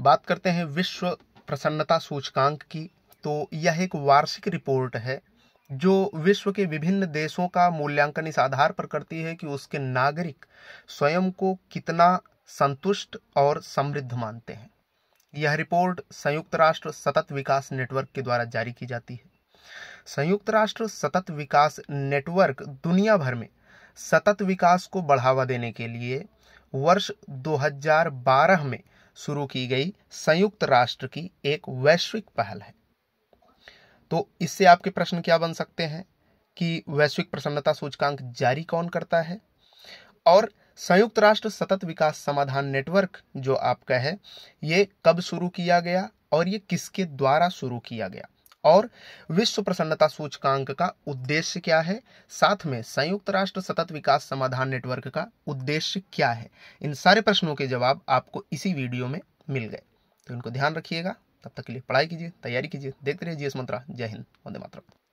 बात करते हैं विश्व प्रसन्नता सूचकांक की तो यह एक वार्षिक रिपोर्ट है जो विश्व के विभिन्न देशों का मूल्यांकन इस आधार पर करती है कि उसके नागरिक स्वयं को कितना संतुष्ट और समृद्ध मानते हैं यह रिपोर्ट संयुक्त राष्ट्र सतत विकास नेटवर्क के द्वारा जारी की जाती है संयुक्त राष्ट्र सतत विकास नेटवर्क दुनिया भर में सतत विकास को बढ़ावा देने के लिए वर्ष 2012 में शुरू की गई संयुक्त राष्ट्र की एक वैश्विक पहल है तो इससे आपके प्रश्न क्या बन सकते हैं कि वैश्विक प्रसन्नता सूचकांक जारी कौन करता है और संयुक्त राष्ट्र सतत विकास समाधान नेटवर्क जो आपका है ये कब शुरू किया गया और ये किसके द्वारा शुरू किया गया और विश्व प्रसन्नता सूचकांक का उद्देश्य क्या है साथ में संयुक्त राष्ट्र सतत विकास समाधान नेटवर्क का उद्देश्य क्या है इन सारे प्रश्नों के जवाब आपको इसी वीडियो में मिल गए तो इनको ध्यान रखिएगा तब तक के लिए पढ़ाई कीजिए तैयारी कीजिए देखते रहिए जीएस मंत्रा जय हिंद वंदे मातरम